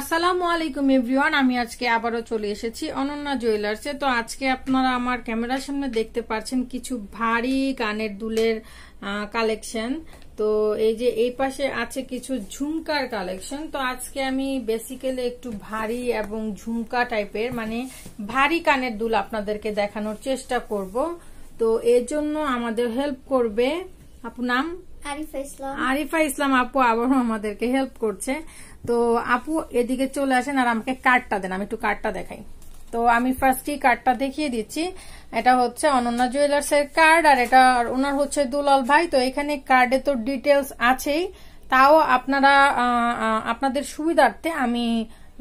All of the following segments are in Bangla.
আসসালামু আলাইকুম এভরিওয়ান আমি আজকে আবারও চলে এসেছি অনন্যা জুয়েলার্সে তো আজকে আপনারা আমার ক্যামেরার সামনে দেখতে পাচ্ছেন কিছু ভারী কানের দুলের কালেকশন তো এই যে এই পাশে আছে কিছু ঝুমকার কালেকশন তো আজকে আমি বেসিক্যালি একটু ভারী এবং ঝুমকা টাইপের মানে ভারী কানের দুল আপনাদেরকে দেখানোর চেষ্টা করব তো এর জন্য আমাদের হেল্প করবে আপনার নাম আরিফা ইসলাম আপু আবারও আমাদেরকে হেল্প করছে তো আপু এদিকে চলে আসেন আর আমাকে কার্ডটা দেন আমি একটু কার্ডটা দেখাই তো আমি ফার্স্টই কার্ডটা দেখিয়ে দিচ্ছি এটা হচ্ছে অনন্যা জুয়েলার্স এর কার্ড আর এটা ওনার হচ্ছে দুলাল ভাই তো এখানে কার্ডে তো ডিটেলস আছেই তাও আপনারা আপনাদের সুবিধার্থে আমি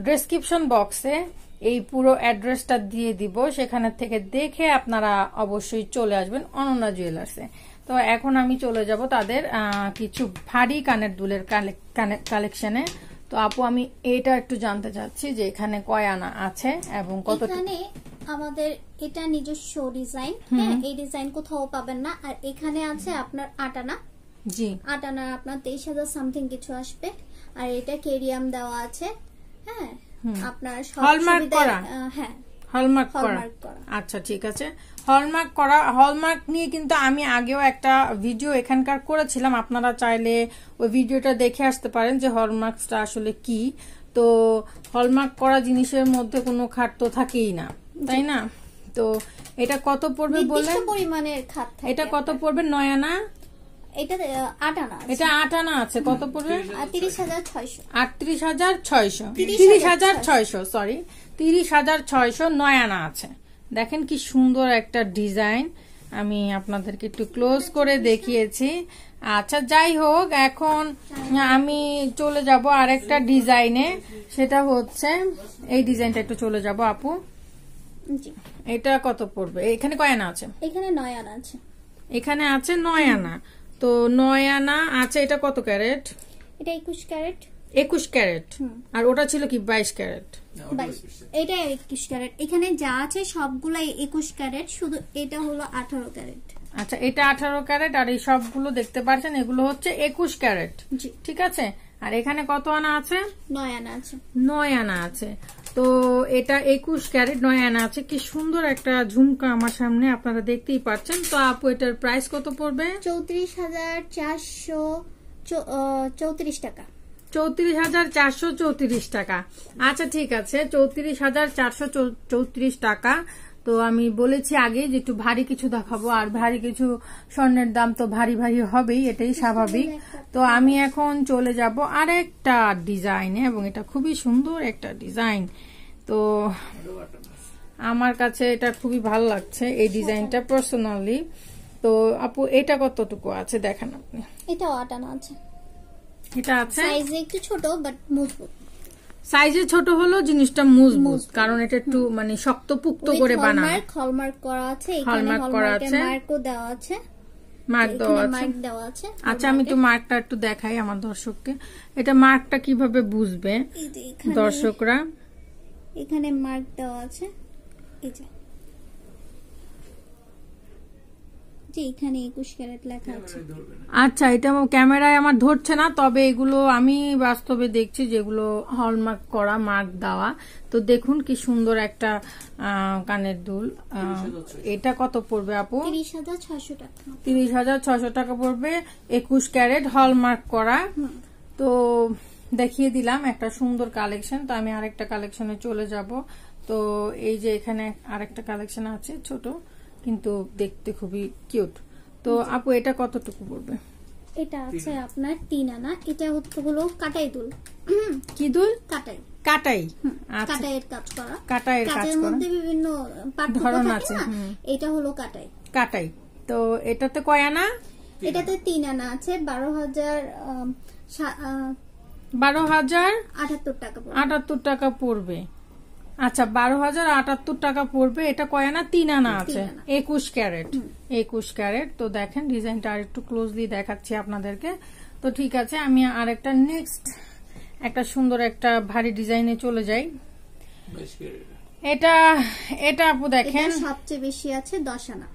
ডেসক্রিপশন বক্সে এই পুরো অ্যাড্রেসটা দিয়ে দিব সেখানে থেকে দেখে আপনারা অবশ্যই চলে আসবেন অনন্যা জুয়েলার্সে তো এখন আমি চলে যাব তাদের কিছু ভারী কানের দুলের কালেকশনে তো আপু আমি এটা একটু জানতে চাচ্ছি যে এখানে কয় আনা আছে এবং কত আমাদের এটা নিজস্ব ডিজাইন হ্যাঁ, এই ডিজাইন কোথাও পাবেন না আর এখানে আছে আপনার আটানা জি আটানা আপনার তেইশ হাজার সামথিং কিছু আসবে আর এটা কেরিয়াম দেওয়া আছে হ্যাঁ আপনার সব হ্যাঁ হলমার্ক করা আচ্ছা ঠিক আছে হলমার্ক করা হলমার্ক নিয়ে কিন্তু আমি আগেও একটা ভিডিও এখানকার করেছিলাম আপনারা চাইলে ওই ভিডিওটা দেখে আসতে পারেন যে হলমার্কসটা আসলে কি তো হলমার্ক করা জিনিসের মধ্যে কোনো খাট তো থাকেই না তাই না তো এটা কত পড়বে বললেন পরিমাণের খাত এটা কত পড়বে আনা এটা আছে কত পড়বে তিরিশ হাজার আটত্রিশ হাজার ছয়শো তিরিশ হাজার ছয়শো সরি তিরিশ হাজার ছয়শো আছে দেখেন কি সুন্দর একটা ডিজাইন আমি আপনাদেরকে একটু ক্লোজ করে দেখিয়েছি আচ্ছা যাই হোক এখন আমি চলে যাব আরেকটা ডিজাইনে সেটা হচ্ছে এই ডিজাইনটা একটু চলে যাব আপু এটা কত পড়বে এখানে কয় আনা আছে এখানে নয় আনা আছে এখানে আছে নয় আনা তো নয় আনা আচ্ছা এটা কত ক্যারেট এটা একুশ ক্যারেট একুশ ক্যারেট আর ওটা ছিল কি বাইশ ক্যারেট এটা একুশ ক্যারেট এখানে যা আছে সবগুলাই একুশ ক্যারেট শুধু এটা হলো আঠারো ক্যারেট আচ্ছা এটা আঠারো ক্যারেট আর এই সবগুলো দেখতে পাচ্ছেন এগুলো হচ্ছে একুশ ক্যারেট ঠিক আছে আর এখানে কত আনা আছে নয় আনা আছে নয় আনা আছে তো এটা একুশ ক্যারেট নয় আনা আছে কি সুন্দর একটা ঝুমকা আমার সামনে আপনারা দেখতেই পাচ্ছেন তো আপু এটার প্রাইস কত পড়বে চৌত্রিশ হাজার চারশো চৌত্রিশ টাকা চৌত্রিশ হাজার চারশো চৌত্রিশ টাকা আচ্ছা ঠিক আছে চৌত্রিশ হাজার চারশো চৌত্রিশ টাকা তো আমি বলেছি আগে যে একটু ভারী কিছু দেখাবো আর ভারী কিছু স্বর্ণের দাম তো ভারী ভারী হবেই এটাই স্বাভাবিক তো আমি এখন চলে যাব আর একটা ডিজাইনে এবং এটা খুবই সুন্দর একটা ডিজাইন তো আমার কাছে এটা খুবই ভাল লাগছে এই ডিজাইনটা পার্সোনালি তো আপু এটা কতটুকু আছে দেখেন আপনি এটা আছে এটা আছে সাইজে একটু ছোট বাট মজবুত সাইজে ছোট হলো জিনিসটা মজবুত কারণ এটা একটু মানে শক্ত পুক্ত করে বানানো হলমার্ক করা আছে হলমার্ক করা আছে মার্কও দেওয়া আছে মার্ক দেওয়া আছে আচ্ছা আমি তো মার্কটা একটু দেখাই আমার দর্শককে এটা মার্কটা কিভাবে বুঝবে দর্শকরা এখানে মার্ক দেওয়া আছে যে এখানে 21 ক্যারেট লেখা আছে আচ্ছা এটা ক্যামেরায় আমার ধরছে না তবে এগুলো আমি বাস্তবে দেখছি যেগুলো হলমার্ক করা মার্ক দেওয়া তো দেখুন কি সুন্দর একটা কানের দুল এটা কত পড়বে আপু তিরিশ হাজার ছশো টাকা তিরিশ হাজার ছশো টাকা পড়বে একুশ ক্যারেট হলমার্ক করা তো দেখিয়ে দিলাম একটা সুন্দর কালেকশন তো আমি আরেকটা কালেকশনে চলে যাব তো এই যে এখানে আরেকটা কালেকশন আছে ছোট কিন্তু দেখতে খুবই কিউট তো আপু এটা কতটুকু পড়বে এটা আছে আপনার তিন আনা এটা হচ্ছে হলো কাটাই দুল কি দুল কাটাই কাটাই আচ্ছা। কাটাইয়ের কাজ করা কাটাইয়ের কাজ করা মধ্যে বিভিন্ন ধরন আছে এটা হলো কাটাই কাটাই তো এটাতে কয় আনা এটাতে তিন আনা আছে বারো হাজার বারো হাজার আটাত্তর টাকা আটাত্তর টাকা পড়বে আচ্ছা বারো হাজার আটাত্তর টাকা পড়বে এটা কয় আনা তিন আনা আছে একুশ ক্যারেট একুশ ক্যারেট তো দেখেন ডিজাইনটা আর একটু ক্লোজলি দেখাচ্ছি আপনাদেরকে তো ঠিক আছে আমি আর একটা নেক্সট একটা সুন্দর একটা ভারী ডিজাইনে চলে যাই এটা এটা আপু দেখেন সবচেয়ে বেশি আছে দশ আনা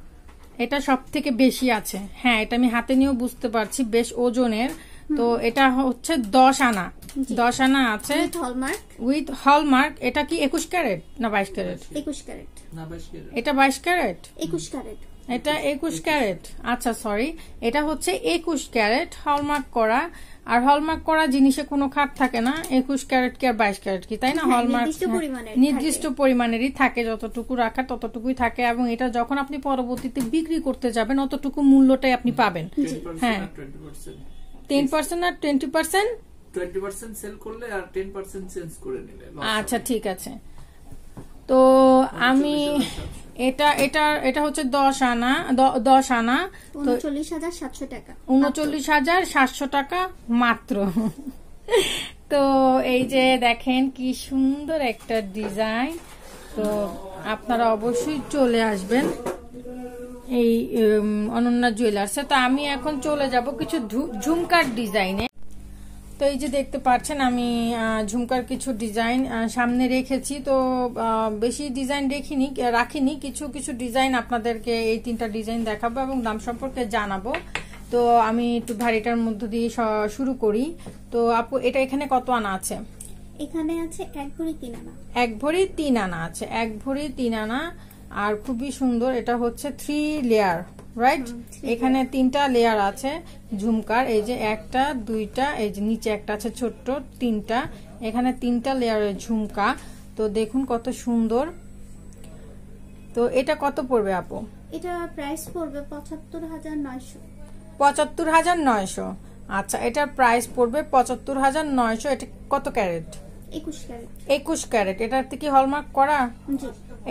এটা সব থেকে বেশি আছে হ্যাঁ এটা আমি হাতে নিয়েও বুঝতে পারছি বেশ ওজনের তো এটা হচ্ছে দশ আনা দশ আনা আছে উইথ হলমার্ক এটা কি একুশ ক্যারেট না বাইশ ক্যারেট একুশ ক্যারেট এটা বাইশ ক্যারেট একুশ ক্যারেট এটা একুশ ক্যারেট আচ্ছা সরি এটা হচ্ছে একুশ ক্যারেট হলমার্ক করা আর হলমার্ক করা জিনিসে কোনো খাট থাকে না একুশ ক্যারেট কি আর বাইশ ক্যারেট কি তাই না হলমার্ক হ্যাঁ, নির্দিষ্ট হ্যাঁ। পরিমাণেরই থাকে যতটুকু রাখা ততটুকুই থাকে এবং এটা যখন আপনি পরবর্তীতে বিক্রি করতে যাবেন অতটুকু মূল্যটাই আপনি পাবেন হ্যাঁ টেন পার্সেন্ট আর twenty percent twenty percent sale করলে টেন পার্সেন্ট করে নিলে আচ্ছা ঠিক আছে তো আমি এটা এটা এটা হচ্ছে দশ আনা দশ আনা উনচল্লিশ হাজার টাকা উনচল্লিশ হাজার সাতশো টাকা মাত্র তো এই যে দেখেন কি সুন্দর একটা ডিজাইন তো আপনারা অবশ্যই চলে আসবেন এই অনন্যা জুয়েলার্সে তো আমি এখন চলে যাব কিছু ঝুমকার ডিজাইনে তো এই যে দেখতে পাচ্ছেন আমি ঝুমকার কিছু ডিজাইন সামনে রেখেছি তো বেশি ডিজাইন রেখিনি রাখিনি কিছু কিছু ডিজাইন আপনাদেরকে এই তিনটা ডিজাইন দেখাবো এবং দাম সম্পর্কে জানাবো তো আমি একটু ভারিটার মধ্য দিয়ে শুরু করি তো আপু এটা এখানে কত আনা আছে এখানে আছে এক ভরি তিন আনা এক ভরি তিন আনা আছে এক ভরি তিন আনা আর খুবই সুন্দর এটা হচ্ছে থ্রি লেয়ার রাইট এখানে তিনটা লেয়ার আছে ঝুমকার এই যে একটা দুইটা এই যে নিচে একটা আছে ছোট্ট তিনটা এখানে তিনটা লেয়ারের ঝুমকা তো দেখুন কত সুন্দর তো এটা কত পড়বে আপু এটা প্রাইস পড়বে পঁচাত্তর হাজার নয়শো পঁচাত্তর হাজার নয়শো আচ্ছা এটার প্রাইস পড়বে পঁচাত্তর হাজার নয়শো এটা কত ক্যারেট একুশ ক্যারেট একুশ ক্যারেট এটার কি হলমার্ক করা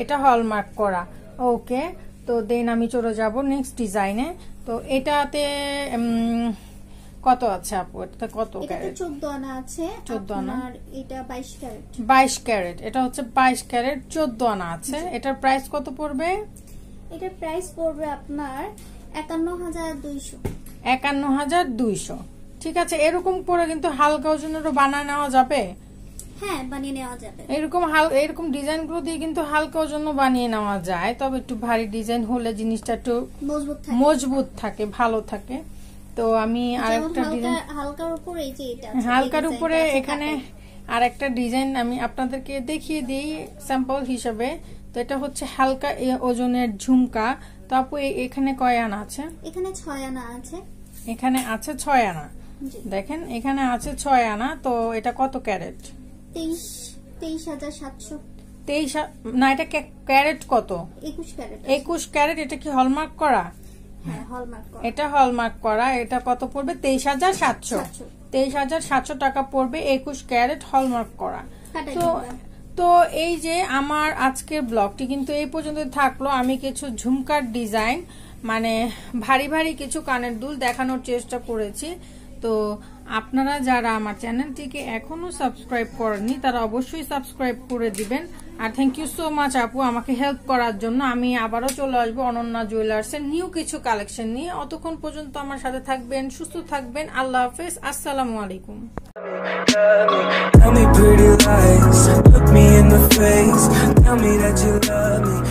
এটা হলমার্ক করা ওকে তো দেন আমি চলে যাব নেক্সট ডিজাইনে তো এটাতে কত আছে আপু এটাতে কত ক্যারেট চোদ্দ আনা আছে চোদ্দ আনা আর এটা বাইশ ক্যারেট বাইশ ক্যারেট এটা হচ্ছে বাইশ ক্যারেট 14 আনা আছে এটার প্রাইস কত পড়বে এটার প্রাইস পড়বে আপনার একান্ন একান্ন হাজার হাজার দুইশো ঠিক আছে এরকম করে কিন্তু হালকা ওজনেরও বানায় নেওয়া যাবে হ্যাঁ বানিয়ে নেওয়া এরকম হাল এরকম ডিজাইনগুলো দিয়ে কিন্তু বানিয়ে নেওয়া যায় তবে একটু ভারী ডিজাইন হলে জিনিসটা একটু মজবুত থাকে ভালো থাকে তো আমি আরেকটা ডিজাইন হালকার উপরে হালকার উপরে এখানে আর একটা ডিজাইন আমি আপনাদেরকে দেখিয়ে দিই স্যাম্পল হিসাবে তো এটা হচ্ছে হালকা ওজনের ঝুমকা তো আপু এখানে কয় আনা আছে এখানে ছয় আনা আছে এখানে আছে ছয় আনা দেখেন এখানে আছে ছয় আনা তো এটা কত ক্যারেট তেইশ তেইশ হাজার সাতশো তেইশ না এটা ক্যারেট কত একুশ একুশ ক্যারেট এটা কি হ্যাঁ, হলমার্ক করা এটা হলমার্ক করা এটা কত পড়বে তেইশ হাজার সাতশো তেইশ হাজার সাতশো টাকা পড়বে একুশ ক্যারেট হলমার্ক করা তো তো এই যে আমার আজকের ব্লগটি কিন্তু এই পর্যন্ত থাকলো আমি কিছু ঝুমকার ডিজাইন মানে ভারী ভারী কিছু কানের দুল দেখানোর চেষ্টা করেছি তো আপনারা যারা আমার চ্যানেলটিকে এখনো সাবস্ক্রাইব করেননি তারা অবশ্যই সাবস্ক্রাইব করে দিবেন আর থ্যাংক ইউ সো মাচ আপু আমাকে হেল্প করার জন্য আমি আবারও চলে আসবো অনন্যা জুয়েলার্সের নিউ কিছু কালেকশন নিয়ে অতক্ষণ পর্যন্ত আমার সাথে থাকবেন সুস্থ থাকবেন আল্লাহ হাফেজ আসসালামু আলাইকুম Tell me pretty lies, look me in the face, tell me that you love me